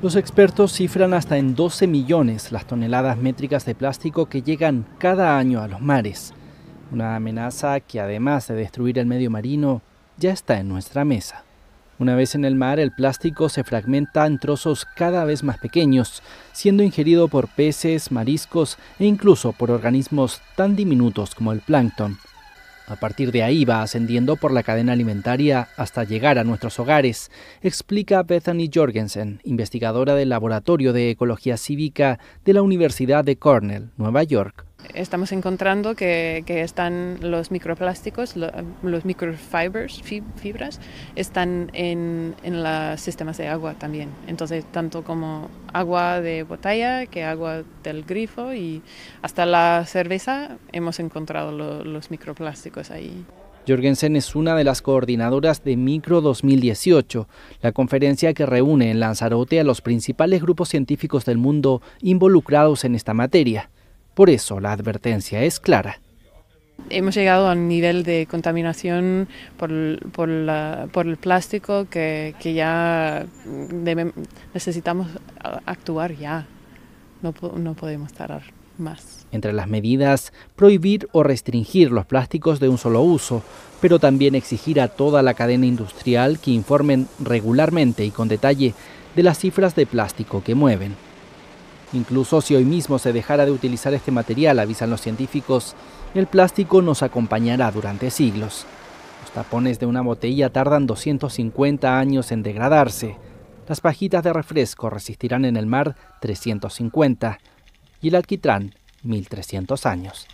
Los expertos cifran hasta en 12 millones las toneladas métricas de plástico que llegan cada año a los mares. Una amenaza que además de destruir el medio marino, ya está en nuestra mesa. Una vez en el mar, el plástico se fragmenta en trozos cada vez más pequeños, siendo ingerido por peces, mariscos e incluso por organismos tan diminutos como el plancton. A partir de ahí va ascendiendo por la cadena alimentaria hasta llegar a nuestros hogares, explica Bethany Jorgensen, investigadora del Laboratorio de Ecología Cívica de la Universidad de Cornell, Nueva York, estamos encontrando que, están los microplásticos, los microfibers, fibras, están en, los sistemas de agua también. Entonces, tanto como agua de botella que agua del grifo y hasta la cerveza hemos encontrado los microplásticos ahí. Jorgensen es una de las coordinadoras de Micro 2018, la conferencia que reúne en Lanzarote a los principales grupos científicos del mundo involucrados en esta materia. Por eso la advertencia es clara. Hemos llegado a un nivel de contaminación por, el plástico que, ya necesitamos actuar ya. No, no podemos tardar más. Entre las medidas, prohibir o restringir los plásticos de un solo uso, pero también exigir a toda la cadena industrial que informen regularmente y con detalle de las cifras de plástico que mueven. Incluso si hoy mismo se dejara de utilizar este material, avisan los científicos, el plástico nos acompañará durante siglos. Los tapones de una botella tardan 250 años en degradarse. Las pajitas de refresco resistirán en el mar 350 y el alquitrán 1300 años.